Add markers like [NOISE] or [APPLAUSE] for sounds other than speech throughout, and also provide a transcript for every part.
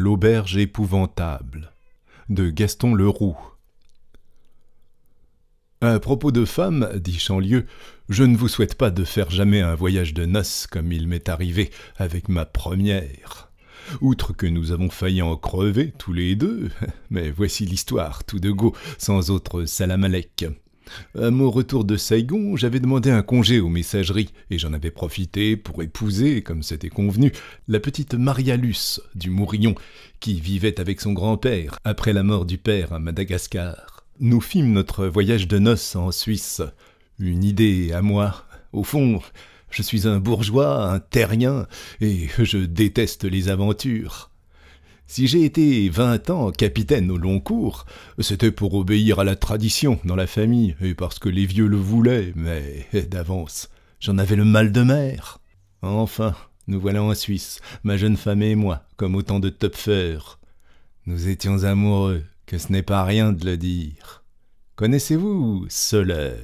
L'auberge épouvantable de Gaston Leroux. À propos de femmes, dit Chanlieu, je ne vous souhaite pas de faire jamais un voyage de noces comme il m'est arrivé avec ma première. Outre que nous avons failli en crever tous les deux, [LAUGHS] mais voici l'histoire tout de go, sans autre salamalek. À euh, mon retour de Saigon, j'avais demandé un congé aux messageries et j'en avais profité pour épouser, comme c'était convenu, la petite Marialus du Mourillon, qui vivait avec son grand-père après la mort du père à Madagascar. Nous fîmes notre voyage de noces en Suisse. Une idée à moi. Au fond, je suis un bourgeois, un terrien, et je déteste les aventures. Si j'ai été vingt ans capitaine au long cours, c'était pour obéir à la tradition dans la famille, et parce que les vieux le voulaient, mais d'avance, j'en avais le mal de mer. Enfin, nous voilà en Suisse, ma jeune femme et moi, comme autant de topfeurs. Nous étions amoureux, que ce n'est pas rien de le dire. Connaissez-vous Soler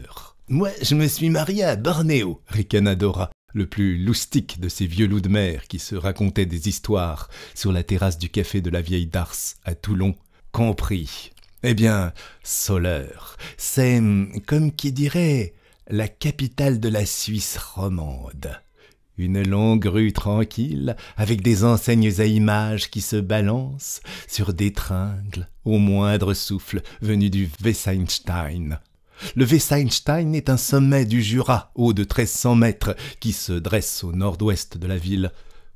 Moi, je me suis marié à Bornéo, ricana le plus loustique de ces vieux loups de mer qui se racontaient des histoires sur la terrasse du café de la vieille d'Ars à Toulon, compris. Eh bien, Soleur, c'est, hum, comme qui dirait, la capitale de la Suisse romande. Une longue rue tranquille, avec des enseignes à images qui se balancent sur des tringles au moindre souffle venu du Wessenstein. Le Wesseinstein est un sommet du Jura, haut de 1300 mètres, qui se dresse au nord-ouest de la ville.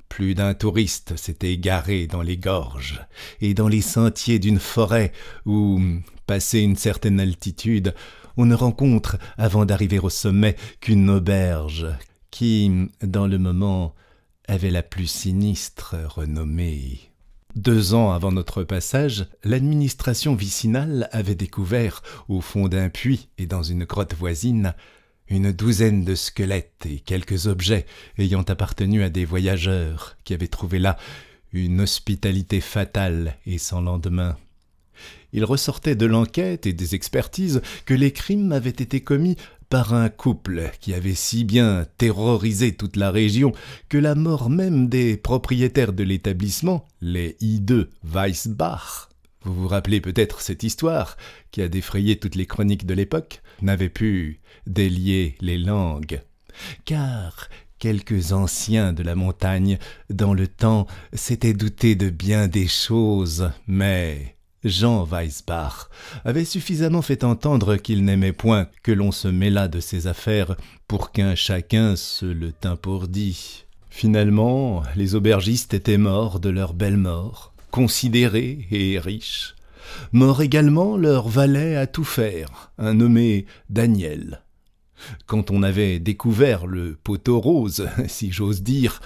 Plus d'un touriste s'était égaré dans les gorges et dans les sentiers d'une forêt où, passé une certaine altitude, on ne rencontre, avant d'arriver au sommet, qu'une auberge qui, dans le moment, avait la plus sinistre renommée. Deux ans avant notre passage, l'administration vicinale avait découvert, au fond d'un puits et dans une grotte voisine, une douzaine de squelettes et quelques objets ayant appartenu à des voyageurs qui avaient trouvé là une hospitalité fatale et sans lendemain. Il ressortait de l'enquête et des expertises que les crimes avaient été commis par un couple qui avait si bien terrorisé toute la région que la mort même des propriétaires de l'établissement, les hideux Weisbach vous vous rappelez peut-être cette histoire qui a défrayé toutes les chroniques de l'époque, n'avait pu délier les langues. Car quelques anciens de la montagne, dans le temps, s'étaient doutés de bien des choses, mais Jean Weisbach avait suffisamment fait entendre qu'il n'aimait point que l'on se mêlât de ses affaires pour qu'un chacun se le tînt pour dit. Finalement, les aubergistes étaient morts de leur belle mort, considérés et riches. Mort également leur valet à tout faire, un nommé Daniel. Quand on avait découvert le poteau rose, [LAUGHS] si j'ose dire,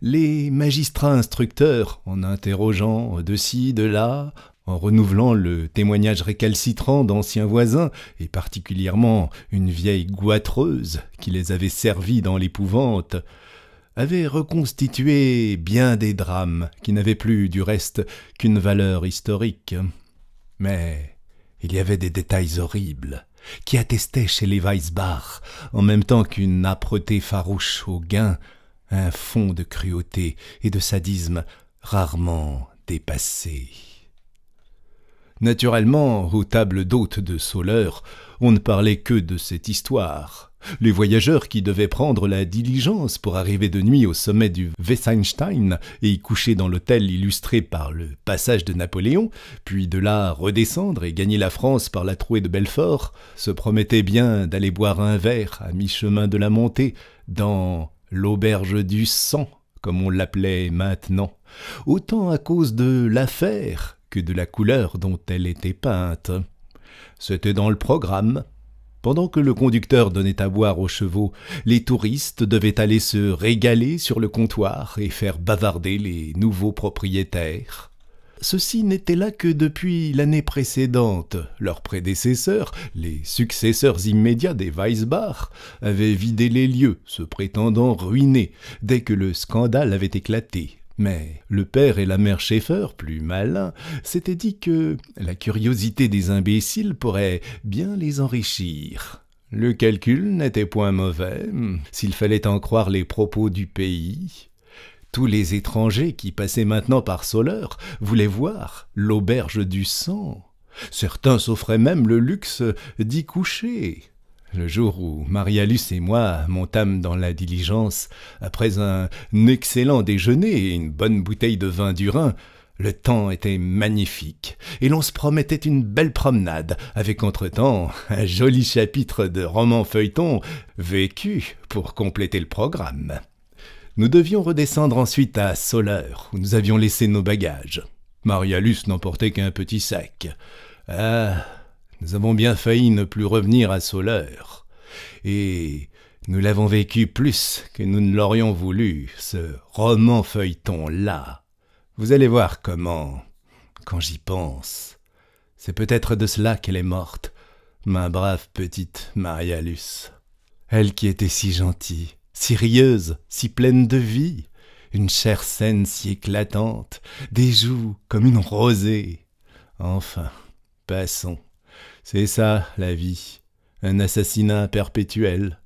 les magistrats instructeurs, en interrogeant de ci, de là, en renouvelant le témoignage récalcitrant d'anciens voisins, et particulièrement une vieille goitreuse qui les avait servis dans l'épouvante, avait reconstitué bien des drames qui n'avaient plus, du reste, qu'une valeur historique. Mais il y avait des détails horribles qui attestaient chez les Weisbach, en même temps qu'une âpreté farouche au gain, un fond de cruauté et de sadisme rarement dépassé. Naturellement, aux tables d'hôtes de Soleur, on ne parlait que de cette histoire. Les voyageurs qui devaient prendre la diligence pour arriver de nuit au sommet du Wessenstein et y coucher dans l'hôtel illustré par le passage de Napoléon, puis de là redescendre et gagner la France par la trouée de Belfort, se promettaient bien d'aller boire un verre à mi-chemin de la montée dans l'auberge du sang, comme on l'appelait maintenant, autant à cause de l'affaire de la couleur dont elle était peinte. C'était dans le programme. Pendant que le conducteur donnait à boire aux chevaux, les touristes devaient aller se régaler sur le comptoir et faire bavarder les nouveaux propriétaires. Ceci n'était là que depuis l'année précédente. Leurs prédécesseurs, les successeurs immédiats des Weisbach, avaient vidé les lieux, se prétendant ruinés, dès que le scandale avait éclaté. Mais le père et la mère Schaeffer, plus malins, s'étaient dit que la curiosité des imbéciles pourrait bien les enrichir. Le calcul n'était point mauvais, s'il fallait en croire les propos du pays. Tous les étrangers qui passaient maintenant par Soleur voulaient voir l'auberge du sang. Certains s'offraient même le luxe d'y coucher. Le jour où Marialus et moi montâmes dans la diligence, après un excellent déjeuner et une bonne bouteille de vin du Rhin, le temps était magnifique, et l'on se promettait une belle promenade, avec entre-temps un joli chapitre de roman feuilleton vécu pour compléter le programme. Nous devions redescendre ensuite à Soleur, où nous avions laissé nos bagages. Marialus n'emportait qu'un petit sac. Ah, nous avons bien failli ne plus revenir à Soleur, Et nous l'avons vécu plus que nous ne l'aurions voulu, ce roman feuilleton-là. Vous allez voir comment, quand j'y pense, c'est peut-être de cela qu'elle est morte, ma brave petite Marialus. Elle qui était si gentille, si rieuse, si pleine de vie, une chair saine si éclatante, des joues comme une rosée. Enfin, passons. C'est ça, la vie. Un assassinat perpétuel.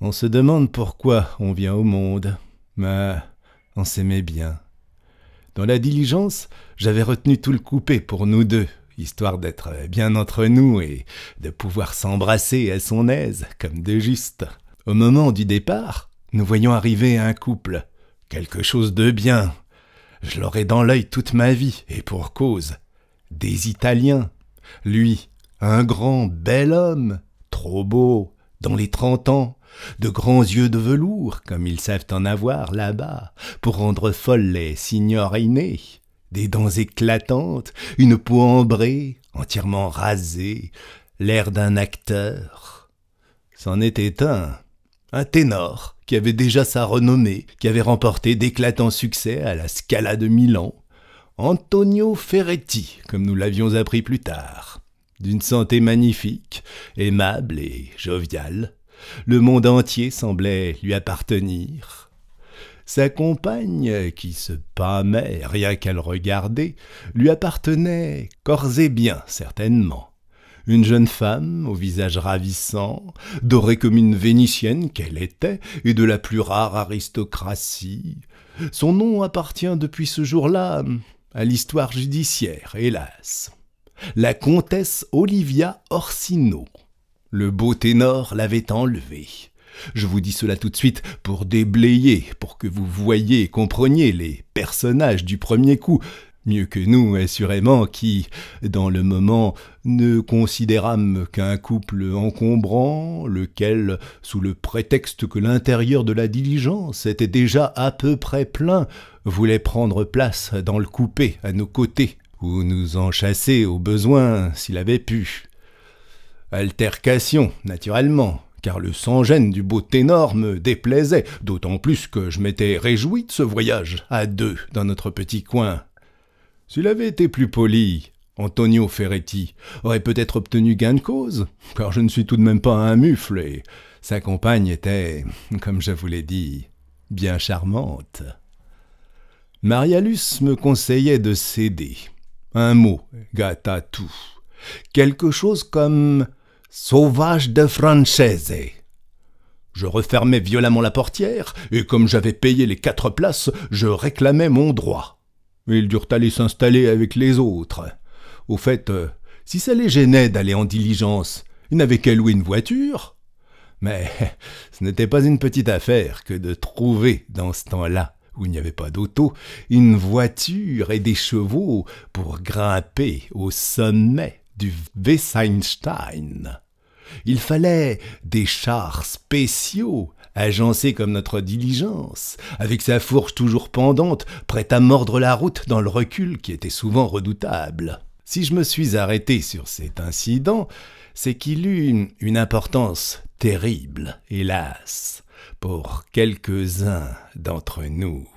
On se demande pourquoi on vient au monde. Mais on s'aimait bien. Dans la diligence, j'avais retenu tout le coupé pour nous deux, histoire d'être bien entre nous et de pouvoir s'embrasser à son aise, comme de juste. Au moment du départ, nous voyons arriver un couple, quelque chose de bien. Je l'aurai dans l'œil toute ma vie, et pour cause. Des Italiens. Lui, un grand bel homme, trop beau, dans les trente ans, de grands yeux de velours, comme ils savent en avoir là-bas, pour rendre folles les signorinées, des dents éclatantes, une peau ambrée, entièrement rasée, l'air d'un acteur. C'en était un, un ténor, qui avait déjà sa renommée, qui avait remporté d'éclatants succès à la Scala de Milan, Antonio Ferretti, comme nous l'avions appris plus tard d'une santé magnifique, aimable et joviale. Le monde entier semblait lui appartenir. Sa compagne, qui se pâmait rien qu'à le regarder, lui appartenait corps et bien, certainement. Une jeune femme au visage ravissant, dorée comme une Vénitienne qu'elle était, et de la plus rare aristocratie. Son nom appartient depuis ce jour-là à l'histoire judiciaire, hélas la comtesse Olivia Orsino. Le beau ténor l'avait enlevée. Je vous dis cela tout de suite pour déblayer, pour que vous voyiez et compreniez les personnages du premier coup, mieux que nous assurément qui, dans le moment, ne considérâmes qu'un couple encombrant, lequel, sous le prétexte que l'intérieur de la diligence était déjà à peu près plein, voulait prendre place dans le coupé à nos côtés nous en chasser au besoin s'il avait pu. Altercation, naturellement, car le sans-gêne du beau ténor me déplaisait, d'autant plus que je m'étais réjoui de ce voyage, à deux, dans notre petit coin. S'il avait été plus poli, Antonio Ferretti aurait peut-être obtenu gain de cause, car je ne suis tout de même pas un mufle, et sa compagne était, comme je vous l'ai dit, bien charmante. Marialus me conseillait de céder, un mot gâta tout. Quelque chose comme sauvage de Francese. Je refermai violemment la portière, et comme j'avais payé les quatre places, je réclamai mon droit. Ils durent aller s'installer avec les autres. Au fait, euh, si ça les gênait d'aller en diligence, ils n'avaient qu'à louer une voiture. Mais [LAUGHS] ce n'était pas une petite affaire que de trouver dans ce temps-là où il n'y avait pas d'auto, une voiture et des chevaux pour grimper au sommet du Wessenstein. Il fallait des chars spéciaux, agencés comme notre diligence, avec sa fourche toujours pendante, prête à mordre la route dans le recul qui était souvent redoutable. Si je me suis arrêté sur cet incident, c'est qu'il eut une importance terrible, hélas pour quelques-uns d'entre nous.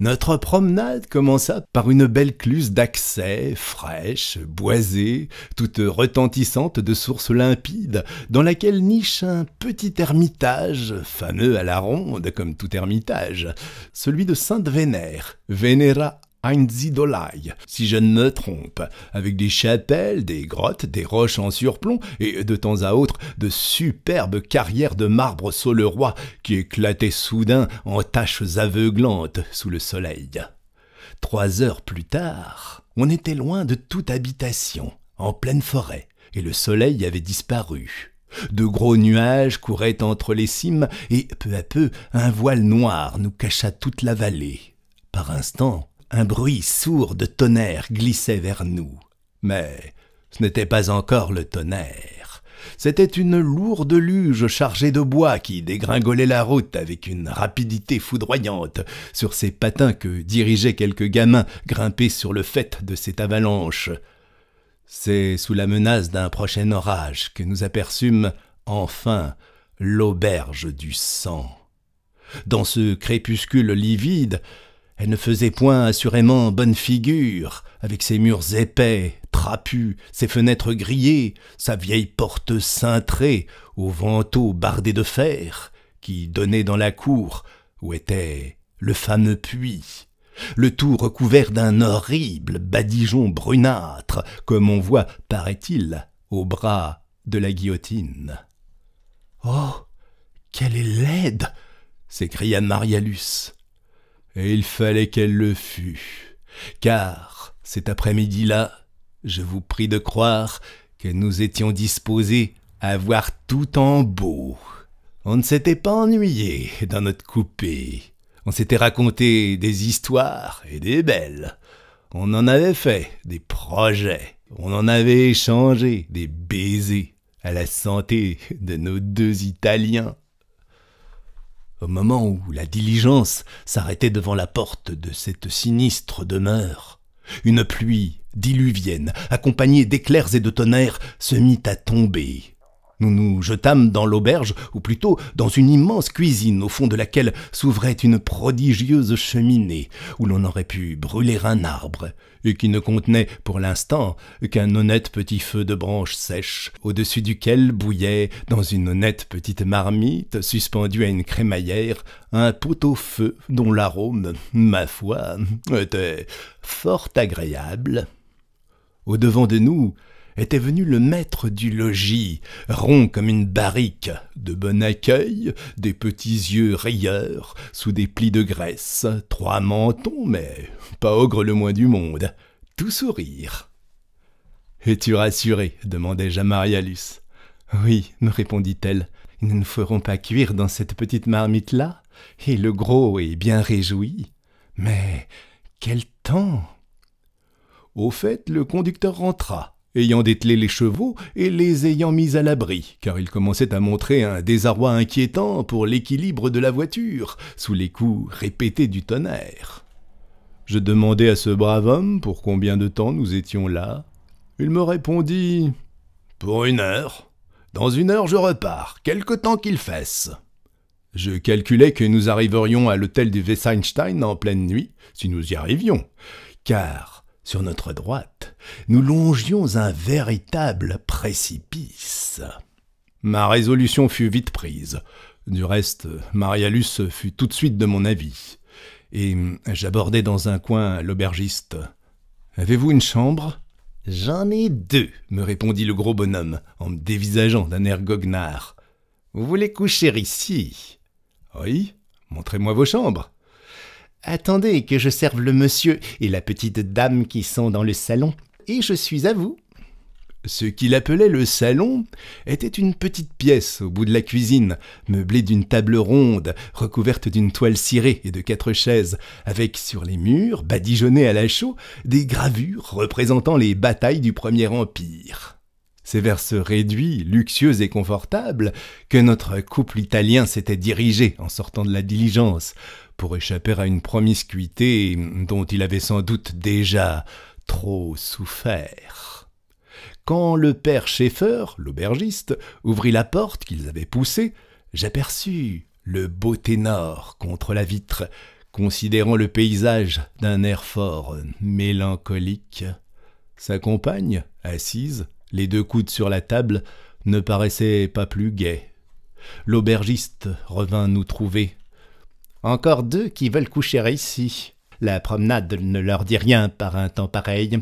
Notre promenade commença par une belle cluse d'accès, fraîche, boisée, toute retentissante de sources limpides, dans laquelle niche un petit ermitage, fameux à la ronde comme tout ermitage, celui de Sainte Vénère, Vénéra Einzidolai, si je ne me trompe, avec des chapelles, des grottes, des roches en surplomb et de temps à autre de superbes carrières de marbre saulerois qui éclataient soudain en taches aveuglantes sous le soleil. Trois heures plus tard, on était loin de toute habitation, en pleine forêt, et le soleil avait disparu. De gros nuages couraient entre les cimes, et peu à peu un voile noir nous cacha toute la vallée. Par instant. Un bruit sourd de tonnerre glissait vers nous. Mais ce n'était pas encore le tonnerre. C'était une lourde luge chargée de bois qui dégringolait la route avec une rapidité foudroyante sur ses patins que dirigeaient quelques gamins grimpés sur le fait de cette avalanche. C'est sous la menace d'un prochain orage que nous aperçûmes enfin l'auberge du sang. Dans ce crépuscule livide, elle ne faisait point assurément bonne figure, avec ses murs épais, trapus, ses fenêtres grillées, sa vieille porte cintrée, aux vantaux bardés de fer, qui donnait dans la cour, où était le fameux puits le tout recouvert d'un horrible badigeon brunâtre, comme on voit, paraît-il, au bras de la guillotine. Oh qu'elle est laide s'écria Marialus et il fallait qu'elle le fût, car cet après-midi-là, je vous prie de croire que nous étions disposés à voir tout en beau. On ne s'était pas ennuyé dans notre coupé. On s'était raconté des histoires et des belles. On en avait fait des projets. On en avait échangé des baisers à la santé de nos deux Italiens. Au moment où la diligence s'arrêtait devant la porte de cette sinistre demeure, une pluie diluvienne, accompagnée d'éclairs et de tonnerres, se mit à tomber nous nous jetâmes dans l'auberge, ou plutôt dans une immense cuisine au fond de laquelle s'ouvrait une prodigieuse cheminée, où l'on aurait pu brûler un arbre, et qui ne contenait pour l'instant qu'un honnête petit feu de branches sèches, au-dessus duquel bouillait, dans une honnête petite marmite suspendue à une crémaillère, un pot-au-feu dont l'arôme, ma foi, était fort agréable. Au-devant de nous, était venu le maître du logis, rond comme une barrique, de bon accueil, des petits yeux rieurs, sous des plis de graisse, trois mentons, mais pas ogre le moins du monde, tout sourire. Es-tu rassuré demandai-je à Marialus. Oui, me répondit-elle, nous ne ferons pas cuire dans cette petite marmite-là, et le gros est bien réjoui. Mais quel temps Au fait, le conducteur rentra, ayant dételé les chevaux et les ayant mis à l'abri, car ils commençaient à montrer un désarroi inquiétant pour l'équilibre de la voiture, sous les coups répétés du tonnerre. Je demandai à ce brave homme pour combien de temps nous étions là. Il me répondit Pour une heure. Dans une heure, je repars, quelque temps qu'il fasse. Je calculai que nous arriverions à l'hôtel du Wessenstein en pleine nuit, si nous y arrivions, car sur notre droite, nous longions un véritable précipice. Ma résolution fut vite prise. Du reste, Marialus fut tout de suite de mon avis. Et j'abordai dans un coin l'aubergiste. Avez-vous une chambre J'en ai deux, me répondit le gros bonhomme, en me dévisageant d'un air goguenard. Vous voulez coucher ici Oui, montrez-moi vos chambres. Attendez que je serve le monsieur et la petite dame qui sont dans le salon, et je suis à vous. Ce qu'il appelait le salon était une petite pièce au bout de la cuisine, meublée d'une table ronde, recouverte d'une toile cirée et de quatre chaises, avec sur les murs, badigeonnés à la chaux, des gravures représentant les batailles du Premier Empire. C'est vers ce réduit, luxueux et confortable, que notre couple italien s'était dirigé en sortant de la diligence, pour échapper à une promiscuité dont il avait sans doute déjà trop souffert. Quand le père Schaeffer, l'aubergiste, ouvrit la porte qu'ils avaient poussée, j'aperçus le beau ténor contre la vitre, considérant le paysage d'un air fort mélancolique. Sa compagne, assise, les deux coudes sur la table, ne paraissait pas plus gaie. L'aubergiste revint nous trouver, encore deux qui veulent coucher ici. La promenade ne leur dit rien par un temps pareil.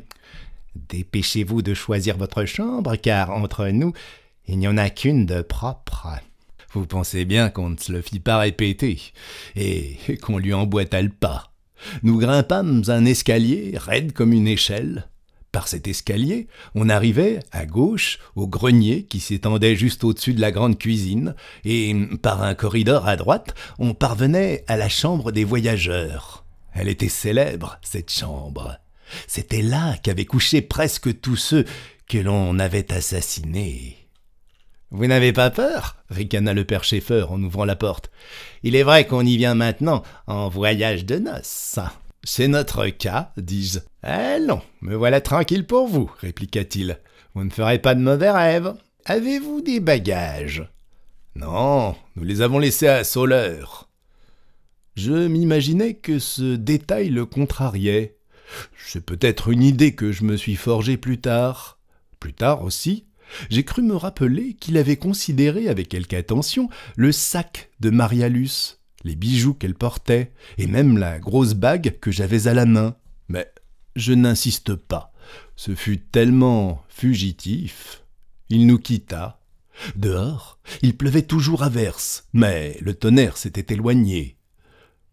Dépêchez-vous de choisir votre chambre, car entre nous, il n'y en a qu'une de propre. Vous pensez bien qu'on ne se le fit pas répéter, et qu'on lui emboîta le pas. Nous grimpâmes un escalier, raide comme une échelle, par cet escalier, on arrivait, à gauche, au grenier qui s'étendait juste au-dessus de la grande cuisine, et par un corridor à droite, on parvenait à la chambre des voyageurs. Elle était célèbre, cette chambre. C'était là qu'avaient couché presque tous ceux que l'on avait assassinés. Vous n'avez pas peur ricana le père Schaeffer en ouvrant la porte. Il est vrai qu'on y vient maintenant en voyage de noces. C'est notre cas, dis-je. Allons, eh me voilà tranquille pour vous, répliqua-t-il. Vous ne ferez pas de mauvais rêves. Avez-vous des bagages Non, nous les avons laissés à soleur. Je m'imaginais que ce détail le contrariait. C'est peut-être une idée que je me suis forgée plus tard. Plus tard aussi, j'ai cru me rappeler qu'il avait considéré avec quelque attention le sac de Marialus les bijoux qu'elle portait, et même la grosse bague que j'avais à la main. Mais je n'insiste pas. Ce fut tellement fugitif. Il nous quitta. Dehors, il pleuvait toujours à verse, mais le tonnerre s'était éloigné.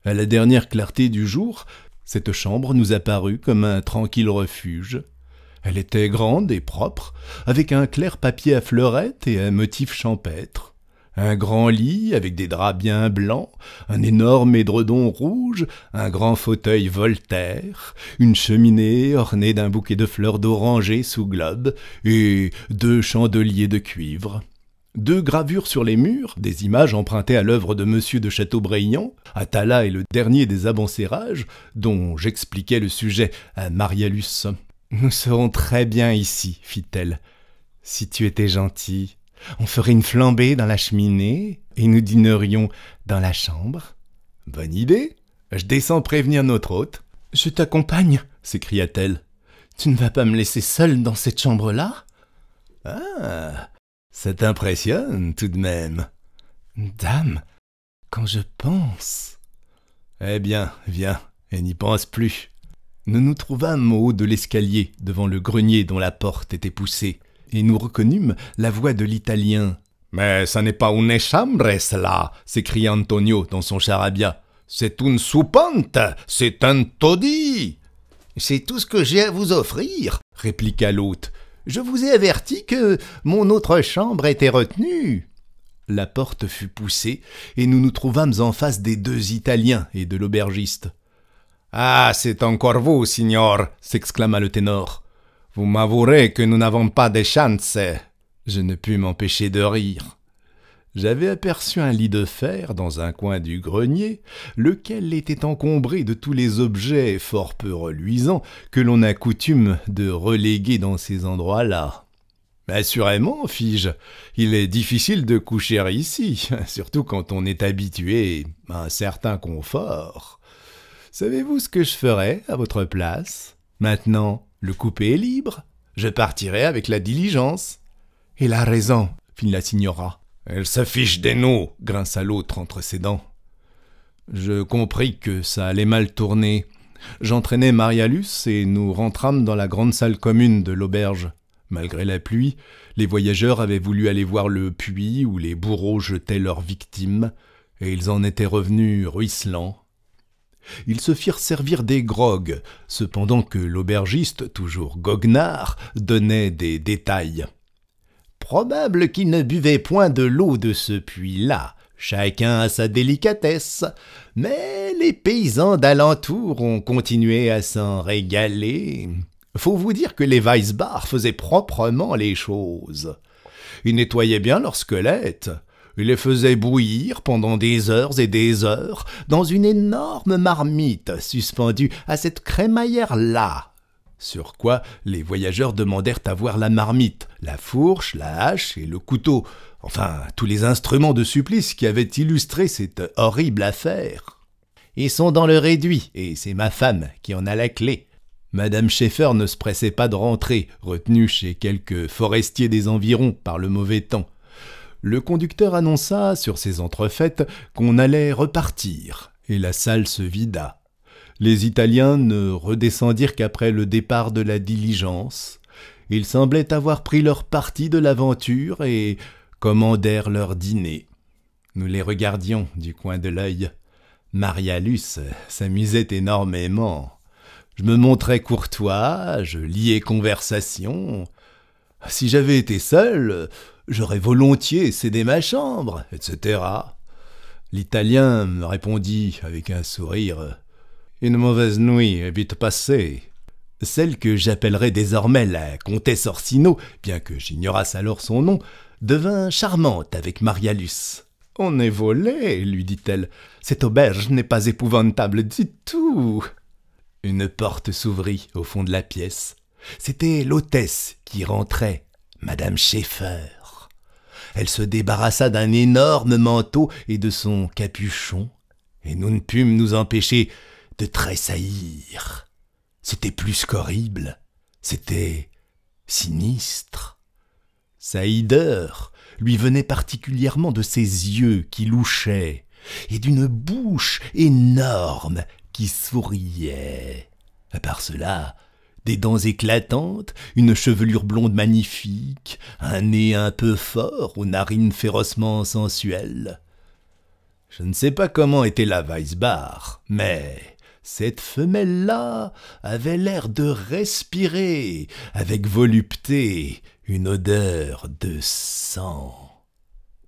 À la dernière clarté du jour, cette chambre nous apparut comme un tranquille refuge. Elle était grande et propre, avec un clair papier à fleurettes et un motif champêtre un grand lit avec des draps bien blancs, un énorme édredon rouge, un grand fauteuil Voltaire, une cheminée ornée d'un bouquet de fleurs d'oranger sous globe, et deux chandeliers de cuivre deux gravures sur les murs, des images empruntées à l'œuvre de Monsieur de Chateaubriand, Atala et le dernier des avancérages, dont j'expliquais le sujet à Marialus. Nous serons très bien ici, fit-elle. Si tu étais gentil, on ferait une flambée dans la cheminée et nous dînerions dans la chambre. Bonne idée. Je descends prévenir notre hôte. Je t'accompagne, s'écria-t-elle. Tu ne vas pas me laisser seule dans cette chambre-là Ah, ça t'impressionne tout de même. Dame, quand je pense. Eh bien, viens, et n'y pense plus. Nous nous trouvâmes au haut de l'escalier, devant le grenier dont la porte était poussée et nous reconnûmes la voix de l'Italien. Mais ça n'est pas une chambre, cela s'écria Antonio dans son charabia. C'est une soupente, c'est un taudis. C'est tout ce que j'ai à vous offrir, répliqua l'hôte. Je vous ai averti que mon autre chambre était retenue. La porte fut poussée, et nous nous trouvâmes en face des deux Italiens et de l'aubergiste. Ah. C'est encore vous, signor. s'exclama le ténor. Vous m'avouerez que nous n'avons pas de chance. Je ne pus m'empêcher de rire. J'avais aperçu un lit de fer dans un coin du grenier, lequel était encombré de tous les objets fort peu reluisants que l'on a coutume de reléguer dans ces endroits-là. Assurément, fis-je, il est difficile de coucher ici, [LAUGHS] surtout quand on est habitué à un certain confort. Savez-vous ce que je ferais à votre place Maintenant, le coupé est libre. Je partirai avec la diligence. Il a raison, fit la signora. Elle s'affiche des noms, grinça l'autre entre ses dents. Je compris que ça allait mal tourner. J'entraînai Marialus et nous rentrâmes dans la grande salle commune de l'auberge. Malgré la pluie, les voyageurs avaient voulu aller voir le puits où les bourreaux jetaient leurs victimes, et ils en étaient revenus ruisselants, ils se firent servir des grogues, cependant que l'aubergiste, toujours goguenard, donnait des détails. Probable qu'ils ne buvaient point de l'eau de ce puits-là, chacun à sa délicatesse, mais les paysans d'alentour ont continué à s'en régaler. Faut vous dire que les Weisbach faisaient proprement les choses. Ils nettoyaient bien leurs squelettes, il les faisait bouillir pendant des heures et des heures dans une énorme marmite suspendue à cette crémaillère-là. Sur quoi les voyageurs demandèrent à voir la marmite, la fourche, la hache et le couteau, enfin tous les instruments de supplice qui avaient illustré cette horrible affaire. Ils sont dans le réduit, et c'est ma femme qui en a la clé. Madame Schaeffer ne se pressait pas de rentrer, retenue chez quelques forestiers des environs par le mauvais temps le conducteur annonça, sur ses entrefaites, qu'on allait repartir, et la salle se vida. Les Italiens ne redescendirent qu'après le départ de la diligence. Ils semblaient avoir pris leur parti de l'aventure et commandèrent leur dîner. Nous les regardions du coin de l'œil. Marialus s'amusait énormément. Je me montrais courtois, je liais conversation. Si j'avais été seul, J'aurais volontiers cédé ma chambre, etc. L'Italien me répondit avec un sourire. Une mauvaise nuit est vite passée. Celle que j'appellerai désormais la comtesse Orsino, bien que j'ignorasse alors son nom, devint charmante avec Marialus. On est volé, lui dit-elle. Cette auberge n'est pas épouvantable du tout. Une porte s'ouvrit au fond de la pièce. C'était l'hôtesse qui rentrait, Madame Schaeffer elle se débarrassa d'un énorme manteau et de son capuchon, et nous ne pûmes nous empêcher de tressaillir. C'était plus qu'horrible, c'était sinistre. Sa hideur lui venait particulièrement de ses yeux qui louchaient, et d'une bouche énorme qui souriait. À part cela, des dents éclatantes, une chevelure blonde magnifique, un nez un peu fort, aux narines férocement sensuelles. Je ne sais pas comment était la Weisbar, mais cette femelle-là avait l'air de respirer, avec volupté, une odeur de sang.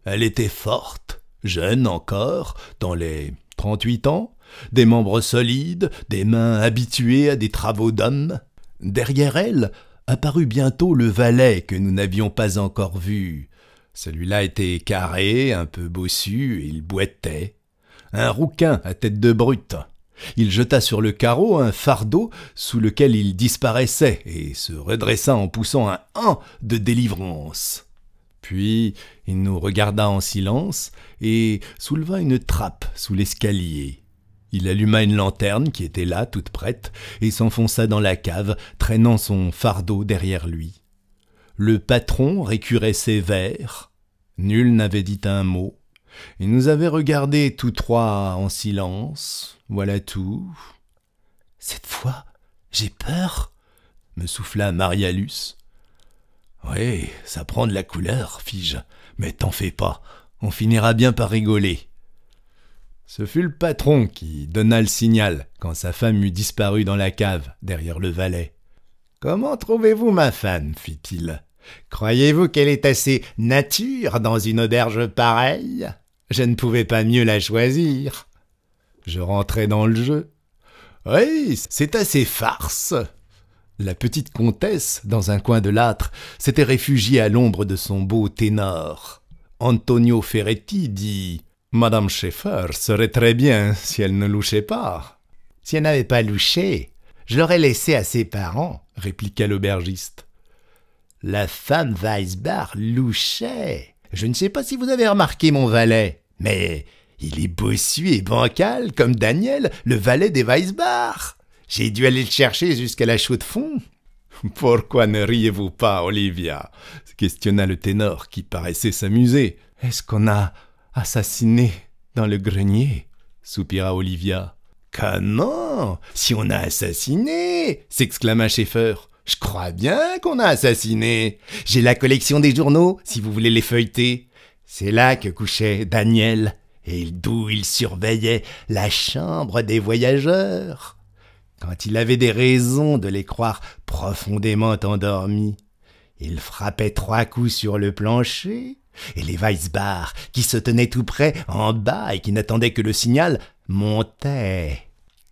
Elle était forte, jeune encore, dans les trente-huit ans, des membres solides, des mains habituées à des travaux d'homme. Derrière elle apparut bientôt le valet que nous n'avions pas encore vu. Celui-là était carré, un peu bossu, et il boitait. Un rouquin à tête de brute. Il jeta sur le carreau un fardeau sous lequel il disparaissait et se redressa en poussant un han de délivrance. Puis il nous regarda en silence et souleva une trappe sous l'escalier. Il alluma une lanterne qui était là, toute prête, et s'enfonça dans la cave, traînant son fardeau derrière lui. Le patron récurait ses verres. Nul n'avait dit un mot. Il nous avait regardés tous trois en silence. Voilà tout. Cette fois, j'ai peur, me souffla Marialus. Oui, ça prend de la couleur, fis-je. Mais t'en fais pas, on finira bien par rigoler. Ce fut le patron qui donna le signal quand sa femme eut disparu dans la cave, derrière le valet. Comment trouvez-vous ma femme fit-il. Croyez-vous qu'elle est assez nature dans une auberge pareille Je ne pouvais pas mieux la choisir. Je rentrai dans le jeu. Oui, c'est assez farce. La petite comtesse, dans un coin de l'âtre, s'était réfugiée à l'ombre de son beau ténor. Antonio Ferretti dit Madame Schaeffer serait très bien si elle ne louchait pas. Si elle n'avait pas louché, je l'aurais laissé à ses parents, répliqua l'aubergiste. La femme Weisbach louchait. Je ne sais pas si vous avez remarqué mon valet, mais il est bossu et bancal comme Daniel, le valet des Weisbach. J'ai dû aller le chercher jusqu'à la chaux de fond. [LAUGHS] Pourquoi ne riez-vous pas, Olivia questionna le ténor qui paraissait s'amuser. Est-ce qu'on a Assassiné dans le grenier, soupira Olivia. Comment Si on a assassiné s'exclama Schaeffer. Je crois bien qu'on a assassiné. J'ai la collection des journaux, si vous voulez les feuilleter. C'est là que couchait Daniel, et d'où il surveillait la chambre des voyageurs. Quand il avait des raisons de les croire profondément endormis, il frappait trois coups sur le plancher, et les Weissbach, qui se tenaient tout près, en bas, et qui n'attendaient que le signal, montaient.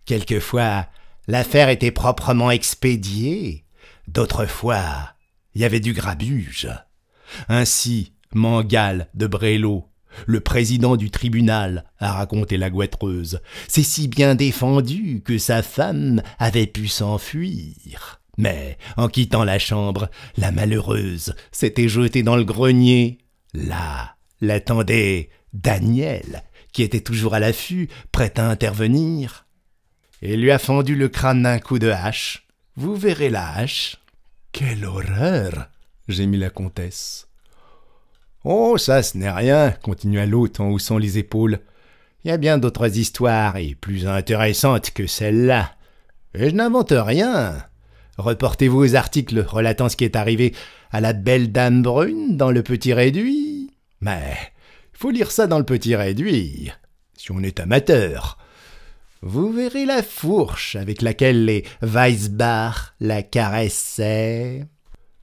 Quelquefois, l'affaire était proprement expédiée, d'autres fois, il y avait du grabuge. Ainsi, Mangal de Brélo, le président du tribunal, a raconté la gouetreuse, s'est si bien défendu que sa femme avait pu s'enfuir. Mais, en quittant la chambre, la malheureuse s'était jetée dans le grenier Là l'attendait Daniel, qui était toujours à l'affût, prêt à intervenir. Et lui a fendu le crâne d'un coup de hache. Vous verrez la hache. Quelle horreur gémit la comtesse. Oh, ça, ce n'est rien, continua l'hôte en haussant les épaules. Il y a bien d'autres histoires, et plus intéressantes que celle-là. Et je n'invente rien. Reportez-vous aux articles relatant ce qui est arrivé à la belle dame brune dans le petit réduit. Mais faut lire ça dans le petit réduit, si on est amateur. Vous verrez la fourche avec laquelle les Weisbach la caressaient.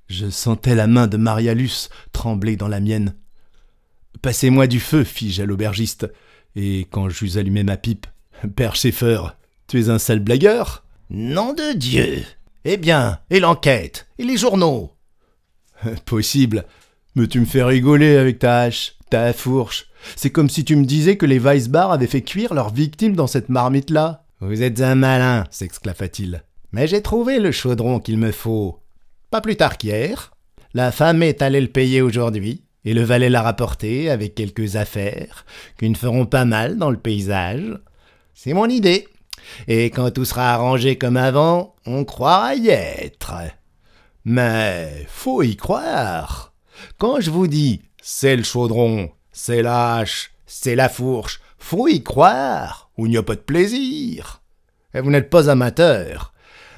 Je sentais la main de Marialus trembler dans la mienne. Passez-moi du feu, fis-je à l'aubergiste, et quand j'eus allumé ma pipe, Père Schaeffer, tu es un sale blagueur Nom de Dieu Eh bien, et l'enquête, et les journaux, [LAUGHS] Possible. Mais tu me fais rigoler avec ta hache, ta fourche. C'est comme si tu me disais que les Weisbar avaient fait cuire leurs victimes dans cette marmite-là. Vous êtes un malin, sexclafa t il Mais j'ai trouvé le chaudron qu'il me faut. Pas plus tard qu'hier. La femme est allée le payer aujourd'hui, et le valet l'a rapporté avec quelques affaires qui ne feront pas mal dans le paysage. C'est mon idée. Et quand tout sera arrangé comme avant, on croira y être. Mais faut y croire. Quand je vous dis c'est le chaudron, c'est l'âche, c'est la fourche, faut y croire, ou il n'y a pas de plaisir. Et vous n'êtes pas amateur.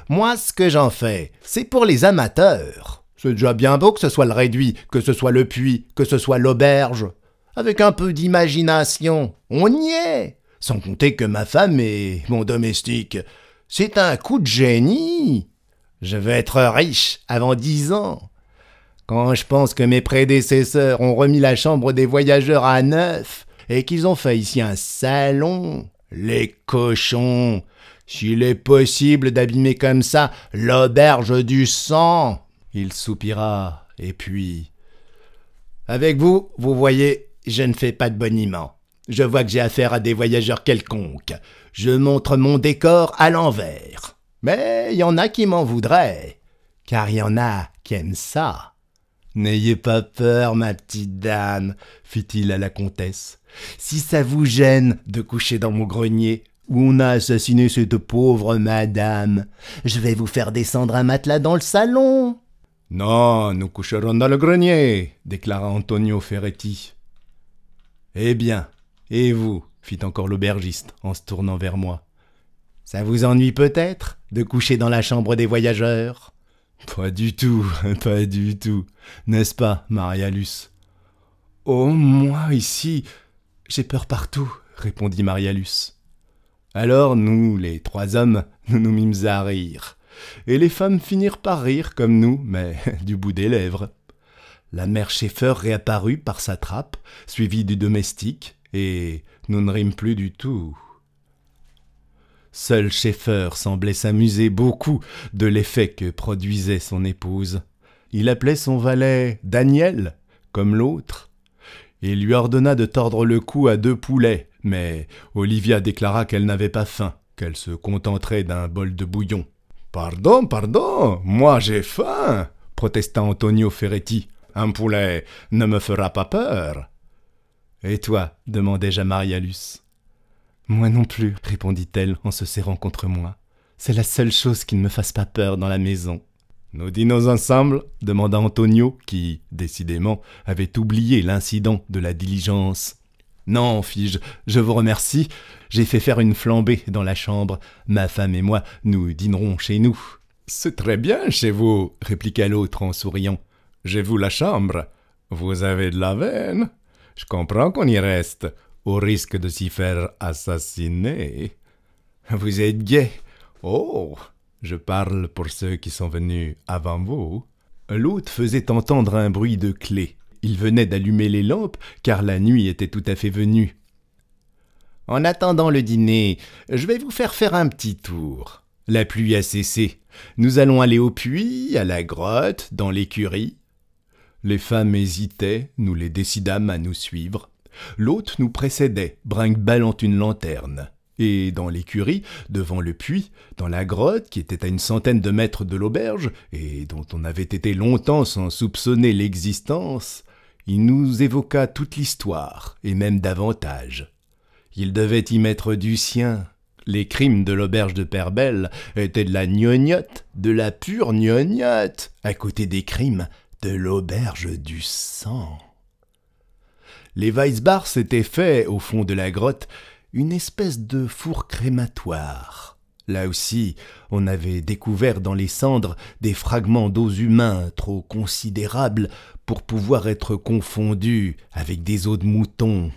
Moi, ce que j'en fais, c'est pour les amateurs. C'est déjà bien beau que ce soit le réduit, que ce soit le puits, que ce soit l'auberge. Avec un peu d'imagination, on y est. Sans compter que ma femme est mon domestique. C'est un coup de génie. Je veux être riche avant dix ans. Quand je pense que mes prédécesseurs ont remis la chambre des voyageurs à neuf et qu'ils ont fait ici un salon, les cochons. S'il est possible d'abîmer comme ça l'auberge du sang. Il soupira, et puis. Avec vous, vous voyez, je ne fais pas de boniment. Je vois que j'ai affaire à des voyageurs quelconques. Je montre mon décor à l'envers. Mais il y en a qui m'en voudraient, car il y en a qui aiment ça. N'ayez pas peur, ma petite dame, fit-il à la comtesse. Si ça vous gêne de coucher dans mon grenier, où on a assassiné cette pauvre madame, je vais vous faire descendre un matelas dans le salon. Non, nous coucherons dans le grenier, déclara Antonio Ferretti. Eh bien, et vous fit encore l'aubergiste en se tournant vers moi. Ça vous ennuie peut-être de coucher dans la chambre des voyageurs Pas du tout, [LAUGHS] pas du tout, n'est-ce pas, Marialus Oh, moi, ici, j'ai peur partout, répondit Marialus. Alors nous, les trois hommes, nous nous mîmes à rire. Et les femmes finirent par rire comme nous, mais [LAUGHS] du bout des lèvres. La mère Schaeffer réapparut par sa trappe, suivie du domestique, et nous ne rîmes plus du tout. Seul Schaeffer semblait s'amuser beaucoup de l'effet que produisait son épouse. Il appelait son valet Daniel, comme l'autre, et lui ordonna de tordre le cou à deux poulets, mais Olivia déclara qu'elle n'avait pas faim, qu'elle se contenterait d'un bol de bouillon. Pardon, pardon, moi j'ai faim, protesta Antonio Ferretti. Un poulet ne me fera pas peur. Et toi demandai-je à Marialus. Moi non plus, répondit-elle en se serrant contre moi. C'est la seule chose qui ne me fasse pas peur dans la maison. Nous dînons ensemble demanda Antonio, qui, décidément, avait oublié l'incident de la diligence. Non, fis-je, je vous remercie. J'ai fait faire une flambée dans la chambre. Ma femme et moi, nous dînerons chez nous. C'est très bien chez vous, répliqua l'autre en souriant. J'ai vu la chambre. Vous avez de la veine. Je comprends qu'on y reste au risque de s'y faire assassiner. Vous êtes gai. Oh. Je parle pour ceux qui sont venus avant vous. L'hôte faisait entendre un bruit de clé. Il venait d'allumer les lampes, car la nuit était tout à fait venue. En attendant le dîner, je vais vous faire faire un petit tour. La pluie a cessé. Nous allons aller au puits, à la grotte, dans l'écurie. Les femmes hésitaient, nous les décidâmes à nous suivre. L'hôte nous précédait, brinque-ballant une lanterne. Et dans l'écurie, devant le puits, dans la grotte qui était à une centaine de mètres de l'auberge, et dont on avait été longtemps sans soupçonner l'existence, il nous évoqua toute l'histoire, et même davantage. Il devait y mettre du sien. Les crimes de l'auberge de Perbel étaient de la gnognotte, de la pure gnognotte, à côté des crimes de l'auberge du sang. Les Weissbars s'étaient fait, au fond de la grotte, une espèce de four crématoire. Là aussi, on avait découvert dans les cendres des fragments d'os humains trop considérables pour pouvoir être confondus avec des os de mouton.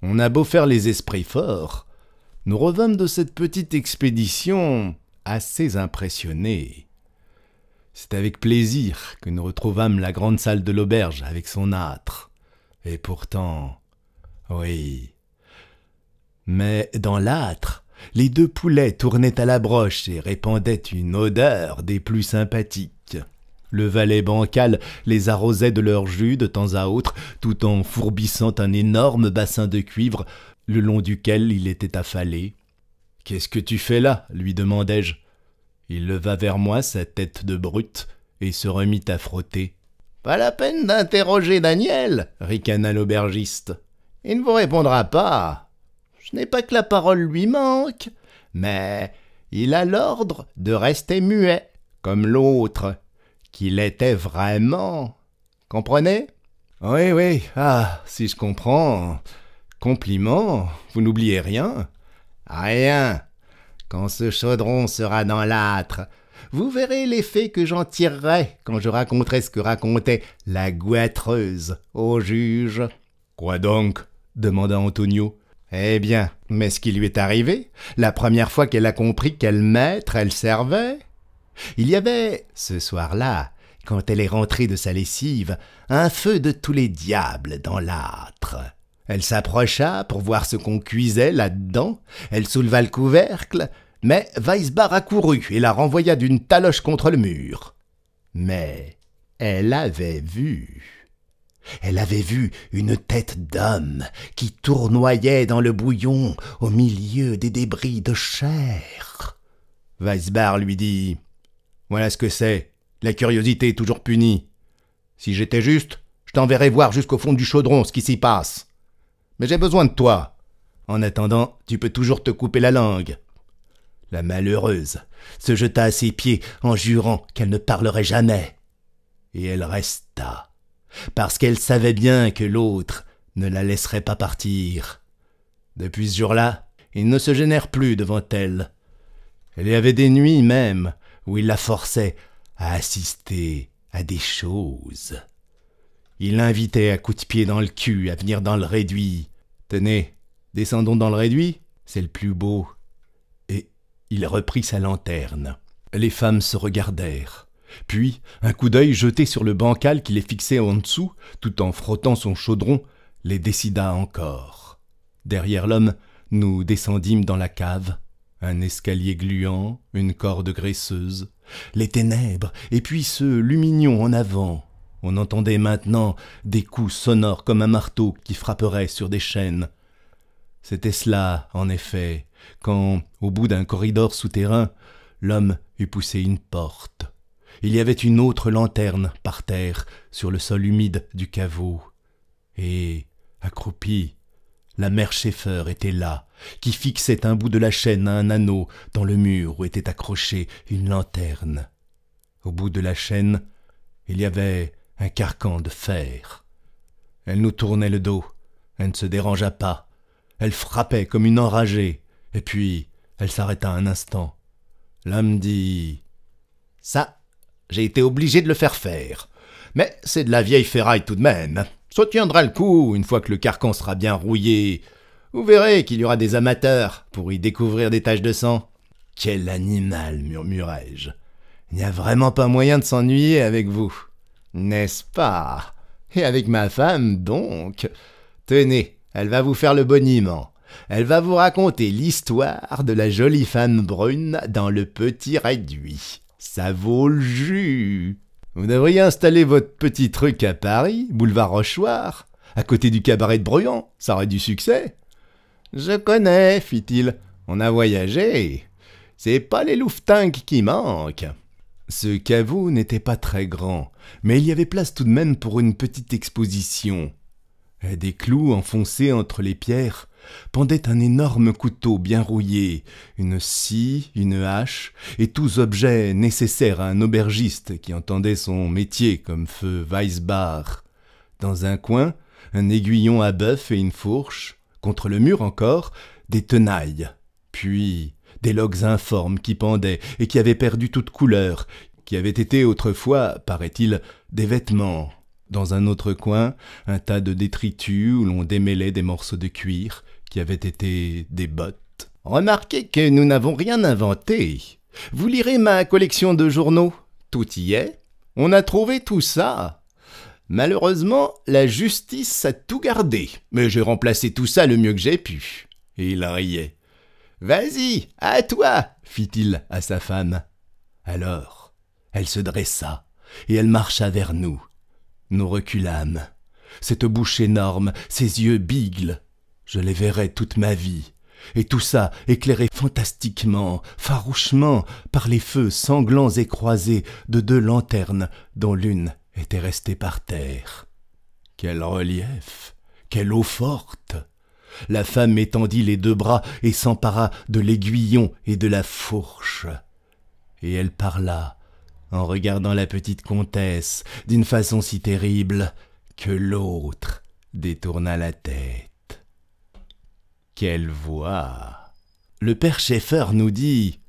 On a beau faire les esprits forts, nous revînmes de cette petite expédition assez impressionnés. C'est avec plaisir que nous retrouvâmes la grande salle de l'auberge avec son âtre. Et pourtant, oui. Mais dans l'âtre, les deux poulets tournaient à la broche et répandaient une odeur des plus sympathiques. Le valet bancal les arrosait de leur jus de temps à autre, tout en fourbissant un énorme bassin de cuivre le long duquel il était affalé. Qu'est-ce que tu fais là lui demandai-je. Il leva vers moi sa tête de brute et se remit à frotter la peine d'interroger Daniel, ricana l'aubergiste. Il ne vous répondra pas. Je n'ai pas que la parole lui manque, mais il a l'ordre de rester muet, comme l'autre, qu'il était vraiment. Comprenez Oui, oui, ah, si je comprends. Compliment, vous n'oubliez rien Rien. Quand ce chaudron sera dans l'âtre, vous verrez l'effet que j'en tirerai quand je raconterai ce que racontait la gouâtreuse au juge. Quoi donc demanda Antonio. Eh bien, mais ce qui lui est arrivé, la première fois qu'elle a compris quel maître elle servait. Il y avait, ce soir-là, quand elle est rentrée de sa lessive, un feu de tous les diables dans l'âtre. Elle s'approcha pour voir ce qu'on cuisait là-dedans, elle souleva le couvercle, mais Weisbar accourut et la renvoya d'une taloche contre le mur. Mais elle avait vu. Elle avait vu une tête d'homme qui tournoyait dans le bouillon au milieu des débris de chair. Weisbar lui dit Voilà ce que c'est. La curiosité est toujours punie. Si j'étais juste, je t'enverrais voir jusqu'au fond du chaudron ce qui s'y passe. Mais j'ai besoin de toi. En attendant, tu peux toujours te couper la langue. La malheureuse se jeta à ses pieds en jurant qu'elle ne parlerait jamais. Et elle resta, parce qu'elle savait bien que l'autre ne la laisserait pas partir. Depuis ce jour-là, il ne se gênèrent plus devant elle. Elle y avait des nuits même où il la forçait à assister à des choses. Il l'invitait à coups de pied dans le cul à venir dans le réduit. Tenez, descendons dans le réduit, c'est le plus beau il reprit sa lanterne. Les femmes se regardèrent. Puis, un coup d'œil jeté sur le bancal qui les fixait en dessous, tout en frottant son chaudron, les décida encore. Derrière l'homme, nous descendîmes dans la cave. Un escalier gluant, une corde graisseuse, les ténèbres, et puis ce lumignon en avant. On entendait maintenant des coups sonores comme un marteau qui frapperait sur des chaînes. C'était cela, en effet, quand, au bout d'un corridor souterrain, l'homme eut poussé une porte. Il y avait une autre lanterne par terre, sur le sol humide du caveau. Et, accroupie, la mère Schaeffer était là, qui fixait un bout de la chaîne à un anneau dans le mur où était accrochée une lanterne. Au bout de la chaîne, il y avait un carcan de fer. Elle nous tournait le dos, elle ne se dérangea pas, elle frappait comme une enragée. Et puis, elle s'arrêta un instant. L'homme dit Ça, j'ai été obligé de le faire faire. Mais c'est de la vieille ferraille tout de même. Ça tiendra le coup une fois que le carcan sera bien rouillé. Vous verrez qu'il y aura des amateurs pour y découvrir des taches de sang. Quel animal, murmurai-je. Il n'y a vraiment pas moyen de s'ennuyer avec vous. N'est-ce pas Et avec ma femme, donc Tenez, elle va vous faire le boniment. Elle va vous raconter l'histoire de la jolie femme brune dans le petit réduit. Ça vaut le jus. Vous devriez installer votre petit truc à Paris, boulevard Rochoir, à côté du cabaret de Bruyant, ça aurait du succès. Je connais, fit-il, on a voyagé. C'est pas les louftingues qui manquent. Ce caveau n'était pas très grand, mais il y avait place tout de même pour une petite exposition. Des clous enfoncés entre les pierres pendait un énorme couteau bien rouillé, une scie, une hache, et tous objets nécessaires à un aubergiste qui entendait son métier comme feu Weisbach. Dans un coin, un aiguillon à bœuf et une fourche, contre le mur encore, des tenailles, puis des logs informes qui pendaient et qui avaient perdu toute couleur, qui avaient été autrefois, paraît-il, des vêtements. Dans un autre coin, un tas de détritus où l'on démêlait des morceaux de cuir, qui avaient été des bottes. Remarquez que nous n'avons rien inventé. Vous lirez ma collection de journaux. Tout y est. On a trouvé tout ça. Malheureusement, la justice a tout gardé, mais j'ai remplacé tout ça le mieux que j'ai pu. Et il riait. Vas-y, à toi, fit-il à sa femme. Alors, elle se dressa, et elle marcha vers nous. Nous reculâmes. Cette bouche énorme, ses yeux bigles, je les verrai toute ma vie, et tout ça éclairé fantastiquement, farouchement, par les feux sanglants et croisés de deux lanternes dont l'une était restée par terre. Quel relief Quelle eau forte La femme étendit les deux bras et s'empara de l'aiguillon et de la fourche. Et elle parla, en regardant la petite comtesse, d'une façon si terrible que l'autre détourna la tête. Quelle voix Le père Schaeffer nous dit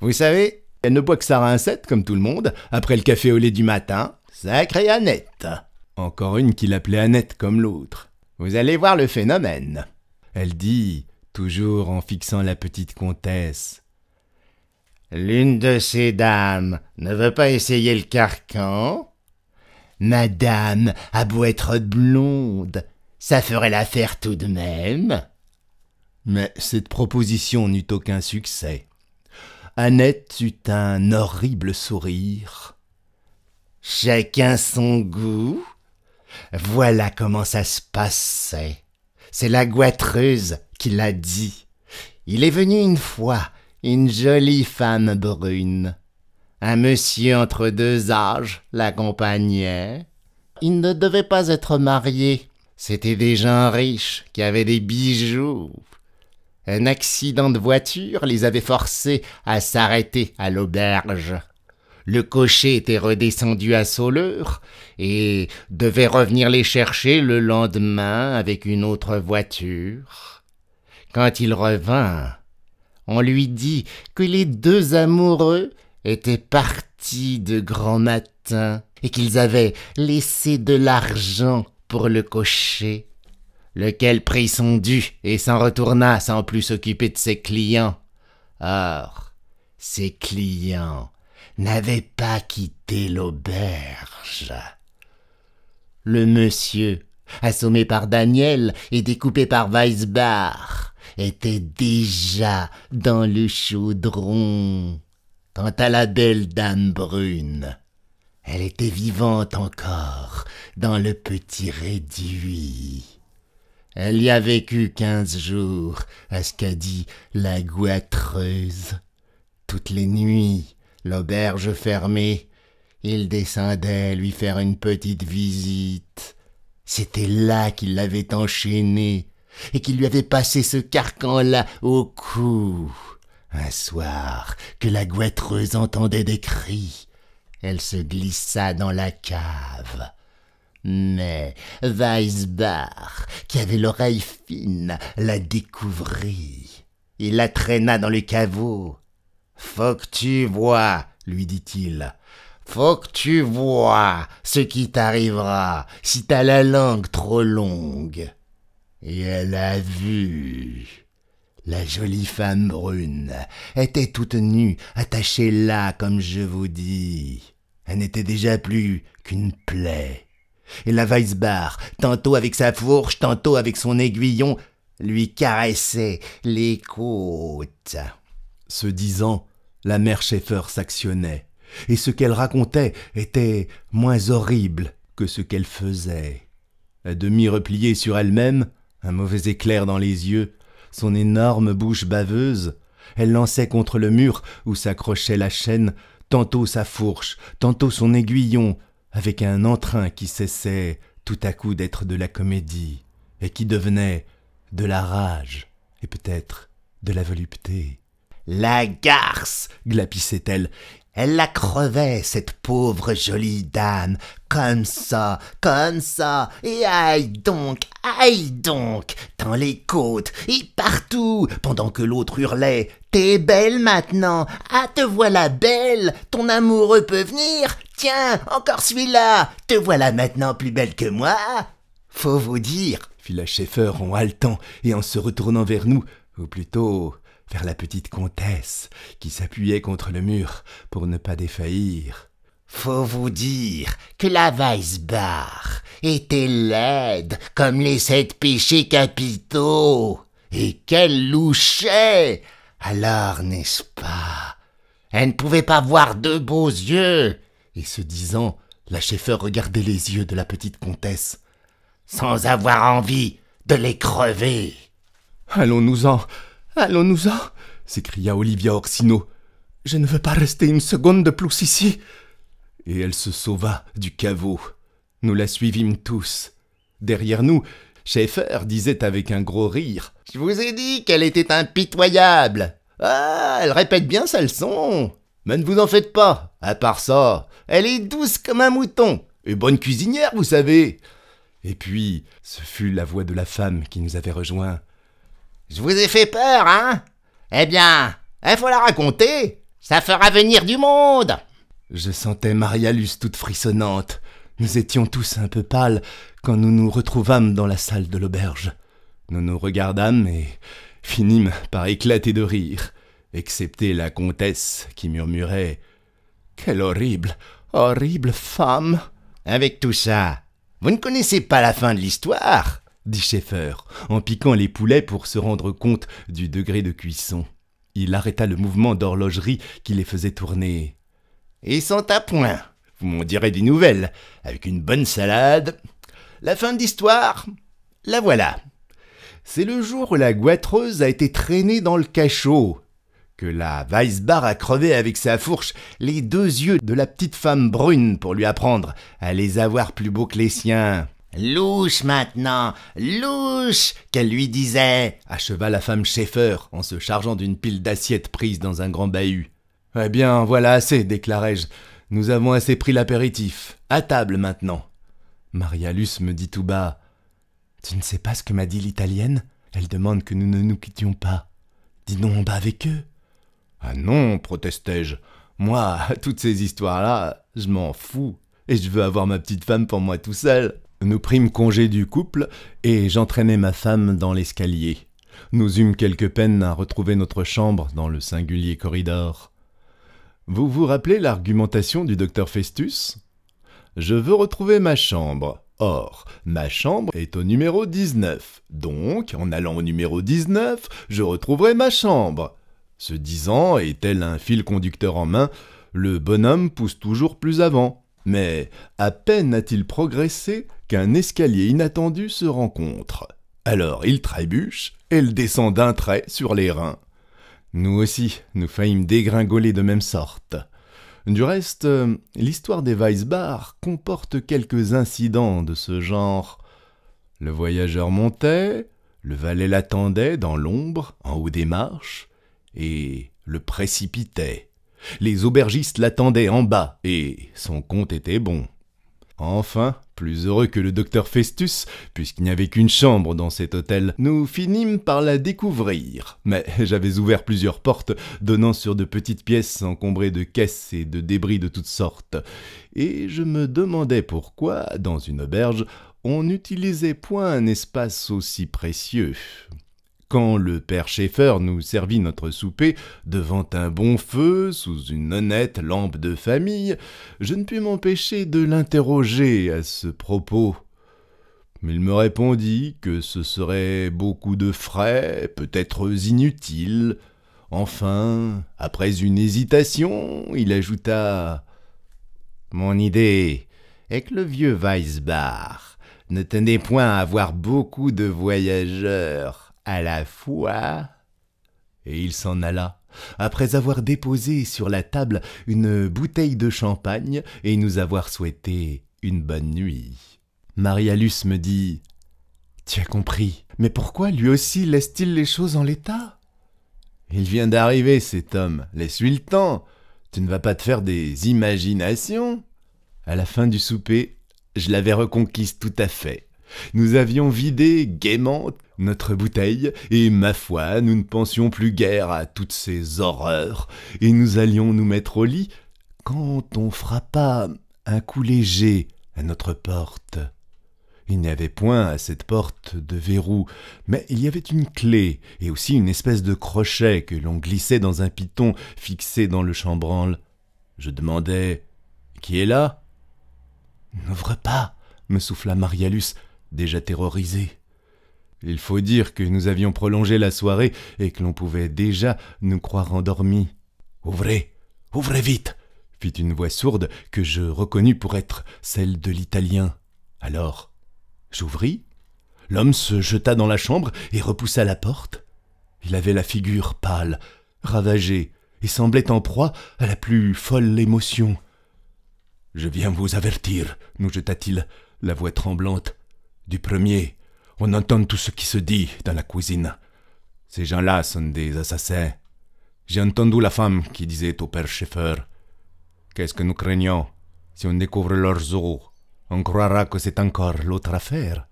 Vous savez, elle ne boit que sa rincette, comme tout le monde, après le café au lait du matin. Sacrée Annette Encore une qui l'appelait Annette comme l'autre. Vous allez voir le phénomène. Elle dit, toujours en fixant la petite comtesse. L'une de ces dames ne veut pas essayer le carcan Madame a beau être blonde, ça ferait l'affaire tout de même. Mais cette proposition n'eut aucun succès. Annette eut un horrible sourire. Chacun son goût. Voilà comment ça se passait. C'est la goitreuse qui l'a dit. Il est venu une fois, une jolie femme brune. Un monsieur entre deux âges l'accompagnait. Il ne devait pas être marié. C'était des gens riches qui avaient des bijoux. Un accident de voiture les avait forcés à s'arrêter à l'auberge. Le cocher était redescendu à Soleure et devait revenir les chercher le lendemain avec une autre voiture. Quand il revint, on lui dit que les deux amoureux étaient partis de grand matin et qu'ils avaient laissé de l'argent pour le cocher lequel prit son dû et s'en retourna sans plus s'occuper de ses clients. Or, ses clients n'avaient pas quitté l'auberge. Le monsieur, assommé par Daniel et découpé par Weisbach, était déjà dans le chaudron. Quant à la belle dame brune, elle était vivante encore dans le petit réduit. Elle y a vécu quinze jours, à ce qu'a dit la Gouâtreuse. Toutes les nuits, l'auberge fermée, il descendait lui faire une petite visite. C'était là qu'il l'avait enchaînée et qu'il lui avait passé ce carcan-là au cou. Un soir, que la goîtreuse entendait des cris, elle se glissa dans la cave. Mais Weisbach, qui avait l'oreille fine, la découvrit. Il la traîna dans le caveau. Faut que tu vois, lui dit-il. Faut que tu vois ce qui t'arrivera si t'as la langue trop longue. Et elle a vu. La jolie femme brune était toute nue, attachée là, comme je vous dis. Elle n'était déjà plus qu'une plaie et la Weisbar, tantôt avec sa fourche, tantôt avec son aiguillon, lui caressait les côtes. Se disant, la mère Schaeffer s'actionnait, et ce qu'elle racontait était moins horrible que ce qu'elle faisait. À demi repliée sur elle-même, un mauvais éclair dans les yeux, son énorme bouche baveuse, elle lançait contre le mur où s'accrochait la chaîne tantôt sa fourche, tantôt son aiguillon, avec un entrain qui cessait tout à coup d'être de la comédie et qui devenait de la rage et peut-être de la volupté. La garce glapissait-elle. Elle la crevait, cette pauvre jolie dame, comme ça, comme ça, et aïe donc, aïe donc, dans les côtes, et partout, pendant que l'autre hurlait, T'es belle maintenant, ah te voilà belle, ton amoureux peut venir, Tiens, encore celui-là Te voilà maintenant plus belle que moi Faut vous dire, fit la chefeur en haletant et en se retournant vers nous, ou plutôt vers la petite comtesse qui s'appuyait contre le mur pour ne pas défaillir. Faut vous dire que la Weissbar était laide comme les sept péchés capitaux. Et qu'elle louchait Alors, n'est-ce pas Elle ne pouvait pas voir de beaux yeux et se disant, la chefeur regardait les yeux de la petite comtesse. Sans avoir envie de les crever. Allons-nous-en, allons-nous-en, s'écria Olivia Orsino. Je ne veux pas rester une seconde de plus ici. Et elle se sauva du caveau. Nous la suivîmes tous. Derrière nous, Schaeffer disait avec un gros rire Je vous ai dit qu'elle était impitoyable. Ah, elle répète bien sa leçon. Mais ne vous en faites pas. À part ça, elle est douce comme un mouton. Et bonne cuisinière, vous savez. Et puis, ce fut la voix de la femme qui nous avait rejoints. Je vous ai fait peur, hein Eh bien, il faut la raconter. Ça fera venir du monde. Je sentais Marialus toute frissonnante. Nous étions tous un peu pâles quand nous nous retrouvâmes dans la salle de l'auberge. Nous nous regardâmes et finîmes par éclater de rire, excepté la comtesse qui murmurait Quel horrible Horrible femme Avec tout ça, vous ne connaissez pas la fin de l'histoire dit Schaeffer, en piquant les poulets pour se rendre compte du degré de cuisson. Il arrêta le mouvement d'horlogerie qui les faisait tourner. Ils sont à point. Vous m'en direz des nouvelles, avec une bonne salade. La fin de l'histoire, la voilà. C'est le jour où la goitreuse a été traînée dans le cachot, que la Weisbar a crevé avec sa fourche les deux yeux de la petite femme brune pour lui apprendre à les avoir plus beaux que les siens. Louche maintenant, louche, qu'elle lui disait, acheva la femme Schaeffer en se chargeant d'une pile d'assiettes prises dans un grand bahut. Eh bien, voilà assez, déclarai-je. Nous avons assez pris l'apéritif. À table maintenant. Marialus me dit tout bas. Tu ne sais pas ce que m'a dit l'italienne Elle demande que nous ne nous quittions pas. Dis donc en bas avec eux. Ah non, protestai-je, moi, toutes ces histoires-là, je m'en fous, et je veux avoir ma petite femme pour moi tout seul. Nous prîmes congé du couple, et j'entraînai ma femme dans l'escalier. Nous eûmes quelque peine à retrouver notre chambre dans le singulier corridor. Vous vous rappelez l'argumentation du docteur Festus Je veux retrouver ma chambre. Or, ma chambre est au numéro 19. Donc, en allant au numéro 19, je retrouverai ma chambre. Se disant, et tel un fil conducteur en main, le bonhomme pousse toujours plus avant. Mais à peine a-t-il progressé qu'un escalier inattendu se rencontre. Alors il trébuche, et le descend d'un trait sur les reins. Nous aussi, nous faillîmes dégringoler de même sorte. Du reste, euh, l'histoire des Weisbach comporte quelques incidents de ce genre. Le voyageur montait, le valet l'attendait dans l'ombre, en haut des marches, et le précipitait. Les aubergistes l'attendaient en bas, et son compte était bon. Enfin, plus heureux que le docteur Festus, puisqu'il n'y avait qu'une chambre dans cet hôtel, nous finîmes par la découvrir. Mais j'avais ouvert plusieurs portes donnant sur de petites pièces encombrées de caisses et de débris de toutes sortes, et je me demandais pourquoi, dans une auberge, on n'utilisait point un espace aussi précieux. Quand le père Schaeffer nous servit notre souper devant un bon feu, sous une honnête lampe de famille, je ne pus m'empêcher de l'interroger à ce propos. Il me répondit que ce serait beaucoup de frais, peut-être inutiles. Enfin, après une hésitation, il ajouta Mon idée est que le vieux Weisbach ne tenait point à avoir beaucoup de voyageurs à la fois. Et il s'en alla, après avoir déposé sur la table une bouteille de champagne et nous avoir souhaité une bonne nuit. Marialus me dit Tu as compris, mais pourquoi lui aussi laisse-t-il les choses en l'état Il vient d'arriver, cet homme, laisse-lui le temps. Tu ne vas pas te faire des imaginations À la fin du souper, je l'avais reconquise tout à fait. Nous avions vidé gaiement notre bouteille, et ma foi, nous ne pensions plus guère à toutes ces horreurs, et nous allions nous mettre au lit, quand on frappa un coup léger à notre porte. Il n'y avait point à cette porte de verrou, mais il y avait une clé et aussi une espèce de crochet que l'on glissait dans un piton fixé dans le chambranle. Je demandai Qui est là N'ouvre pas, me souffla Marialus déjà terrorisé, Il faut dire que nous avions prolongé la soirée et que l'on pouvait déjà nous croire endormis. Ouvrez, ouvrez vite fit une voix sourde que je reconnus pour être celle de l'Italien. Alors, j'ouvris. L'homme se jeta dans la chambre et repoussa la porte. Il avait la figure pâle, ravagée, et semblait en proie à la plus folle émotion. Je viens vous avertir, nous jeta-t-il, la voix tremblante. Du premier, on entend tout ce qui se dit dans la cuisine. Ces gens-là sont des assassins. J'ai entendu la femme qui disait au père Schaeffer Qu'est-ce que nous craignons Si on découvre leurs os, on croira que c'est encore l'autre affaire.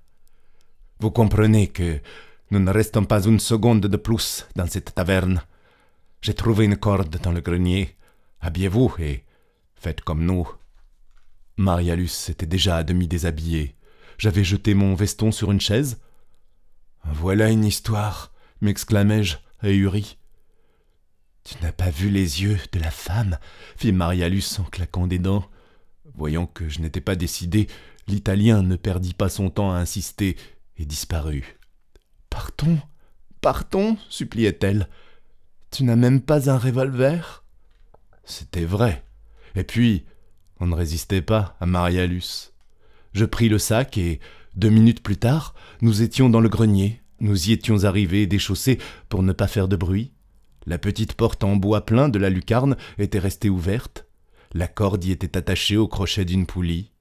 Vous comprenez que nous ne restons pas une seconde de plus dans cette taverne. J'ai trouvé une corde dans le grenier. Habillez-vous et faites comme nous. Marialus était déjà à demi déshabillé j'avais jeté mon veston sur une chaise. Voilà une histoire, m'exclamai-je, ahuri. Tu n'as pas vu les yeux de la femme, fit Marialus en claquant des dents. Voyant que je n'étais pas décidé, l'Italien ne perdit pas son temps à insister et disparut. Partons, partons, suppliait-elle. Tu n'as même pas un revolver C'était vrai. Et puis, on ne résistait pas à Marialus. Je pris le sac et, deux minutes plus tard, nous étions dans le grenier. Nous y étions arrivés déchaussés pour ne pas faire de bruit. La petite porte en bois plein de la lucarne était restée ouverte. La corde y était attachée au crochet d'une poulie.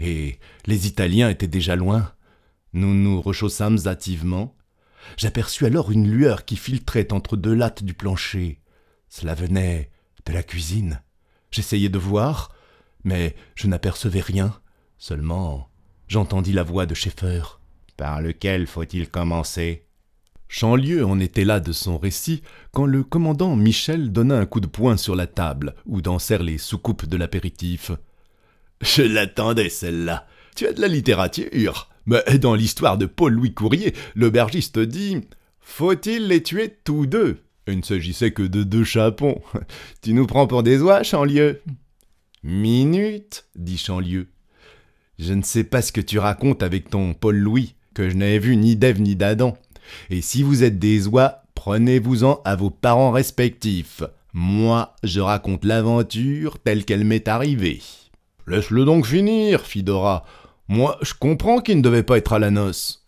Et les Italiens étaient déjà loin. Nous nous rechaussâmes hâtivement. J'aperçus alors une lueur qui filtrait entre deux lattes du plancher. Cela venait de la cuisine. J'essayai de voir, mais je n'apercevais rien. Seulement, j'entendis la voix de Schaeffer. Par lequel faut-il commencer Chanlieu en était là de son récit quand le commandant Michel donna un coup de poing sur la table où dansèrent les soucoupes de l'apéritif. Je l'attendais celle-là. Tu as de la littérature. Mais dans l'histoire de Paul-Louis Courrier, l'aubergiste dit Faut-il les tuer tous deux Il ne s'agissait que de deux chapons. [LAUGHS] Tu nous prends pour des oies, Chanlieu Minute, dit Chanlieu. Je ne sais pas ce que tu racontes avec ton Paul Louis, que je n'avais vu ni d'Ève ni d'Adam. Et si vous êtes des oies, prenez-vous-en à vos parents respectifs. Moi, je raconte l'aventure telle qu'elle m'est arrivée. Laisse-le donc finir, fit Dora. Moi, je comprends qu'il ne devait pas être à la noce.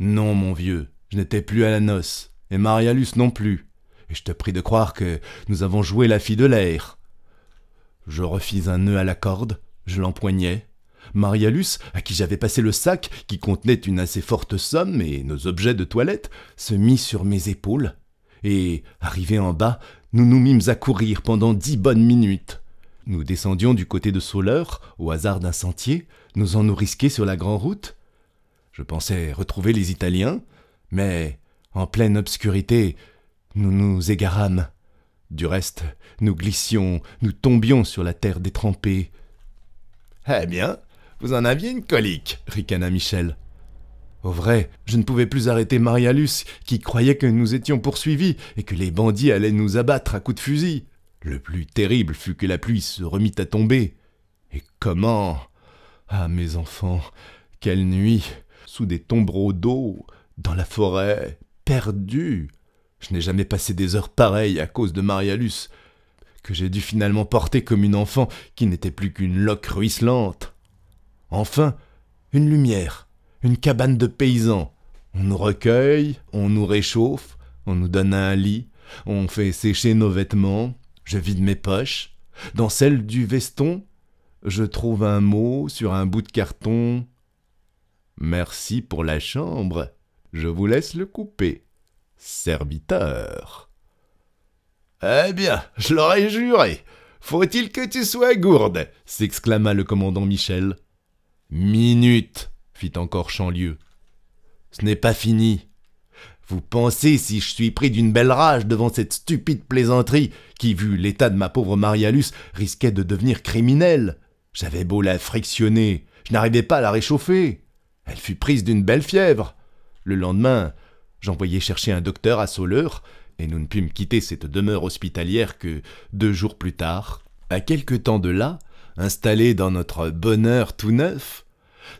Non, mon vieux, je n'étais plus à la noce, et Marialus non plus. Et je te prie de croire que nous avons joué la fille de l'air. Je refis un nœud à la corde, je l'empoignai, Marialus, à qui j'avais passé le sac qui contenait une assez forte somme et nos objets de toilette, se mit sur mes épaules, et, arrivés en bas, nous nous mîmes à courir pendant dix bonnes minutes. Nous descendions du côté de Soleur, au hasard d'un sentier, nous en risquer sur la grande route. Je pensais retrouver les Italiens, mais, en pleine obscurité, nous nous égarâmes. Du reste, nous glissions, nous tombions sur la terre détrempée. Eh bien, vous en aviez une colique, ricana Michel. Au vrai, je ne pouvais plus arrêter Marialus, qui croyait que nous étions poursuivis et que les bandits allaient nous abattre à coups de fusil. Le plus terrible fut que la pluie se remit à tomber. Et comment Ah, mes enfants, quelle nuit Sous des tombereaux d'eau, dans la forêt, perdus Je n'ai jamais passé des heures pareilles à cause de Marialus, que j'ai dû finalement porter comme une enfant qui n'était plus qu'une loque ruisselante. Enfin, une lumière, une cabane de paysans. On nous recueille, on nous réchauffe, on nous donne un lit, on fait sécher nos vêtements, je vide mes poches. Dans celle du veston, je trouve un mot sur un bout de carton. Merci pour la chambre, je vous laisse le couper. Serviteur. Eh bien, je l'aurais juré. Faut-il que tu sois gourde s'exclama le commandant Michel. Minute, fit encore Chanlieu. Ce n'est pas fini. Vous pensez si je suis pris d'une belle rage devant cette stupide plaisanterie qui, vu l'état de ma pauvre Marialus, risquait de devenir criminelle. J'avais beau la frictionner, je n'arrivais pas à la réchauffer. Elle fut prise d'une belle fièvre. Le lendemain, j'envoyai chercher un docteur à Soleur, et nous ne pûmes quitter cette demeure hospitalière que, deux jours plus tard, à quelque temps de là, installés dans notre bonheur tout neuf,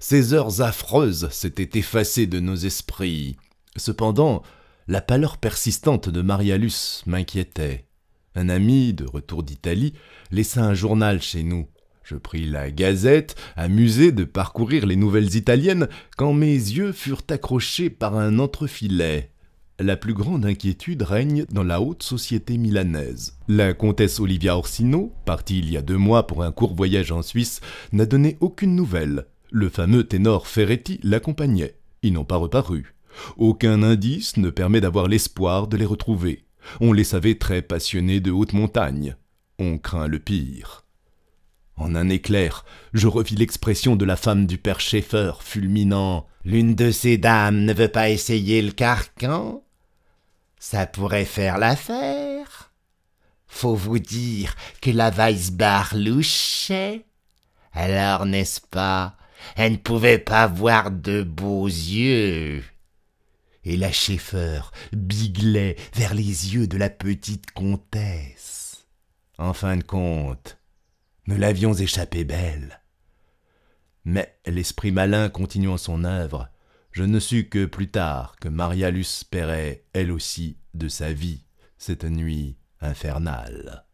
ces heures affreuses s'étaient effacées de nos esprits. Cependant, la pâleur persistante de Marialus m'inquiétait. Un ami, de retour d'Italie, laissa un journal chez nous. Je pris la gazette, amusé de parcourir les nouvelles italiennes, quand mes yeux furent accrochés par un entrefilet la plus grande inquiétude règne dans la haute société milanaise. La comtesse Olivia Orsino, partie il y a deux mois pour un court voyage en Suisse, n'a donné aucune nouvelle. Le fameux ténor Ferretti l'accompagnait. Ils n'ont pas reparu. Aucun indice ne permet d'avoir l'espoir de les retrouver. On les savait très passionnés de haute montagne. On craint le pire. En un éclair, je revis l'expression de la femme du père Schaeffer, fulminant L'une de ces dames ne veut pas essayer le carcan Ça pourrait faire l'affaire. Faut vous dire que la Weisbar louchait. Alors, n'est-ce pas, elle ne pouvait pas voir de beaux yeux. Et la Schaeffer biglait vers les yeux de la petite comtesse. En fin de compte, nous l'avions échappé belle. Mais l'esprit malin continuant son œuvre, je ne sus que plus tard que Marialus paierait, elle aussi, de sa vie, cette nuit infernale.